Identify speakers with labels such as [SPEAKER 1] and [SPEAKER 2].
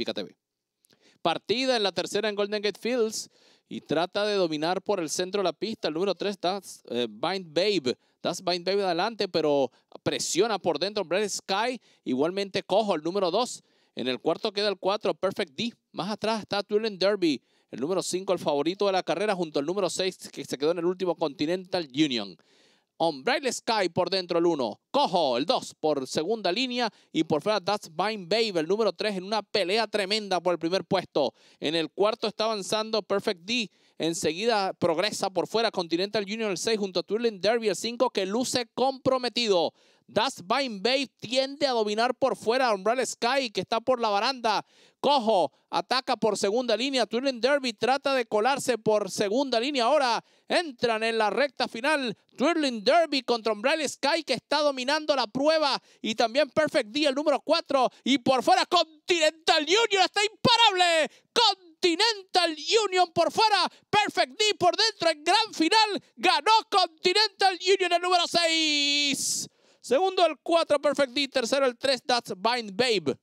[SPEAKER 1] Fíjate Partida en la tercera en Golden Gate Fields y trata de dominar por el centro de la pista. El número 3, está eh, Bind Babe. Das Bind Babe adelante, pero presiona por dentro Brad Sky. Igualmente cojo el número 2. En el cuarto queda el 4, Perfect D. Más atrás está Twilight Derby. El número 5, el favorito de la carrera, junto al número 6, que se quedó en el último Continental Union. Braille Sky por dentro el 1. Cojo el 2 por segunda línea. Y por fuera That's Vine Babe el número 3 en una pelea tremenda por el primer puesto. En el cuarto está avanzando Perfect D. Enseguida progresa por fuera Continental Junior el 6 junto a Twirling Derby el 5 que luce comprometido. Das Vine Babe tiende a dominar por fuera. Umbrella Sky, que está por la baranda. Cojo ataca por segunda línea. Twirling Derby trata de colarse por segunda línea. Ahora entran en la recta final. Twirling Derby contra Umbrella Sky, que está dominando la prueba. Y también Perfect D, el número 4. Y por fuera, Continental Union está imparable. Continental Union por fuera. Perfect D por dentro en gran final. Ganó Continental Union el número 6. Segundo, el 4, Perfect D. Tercero, el 3, That's Bind Babe.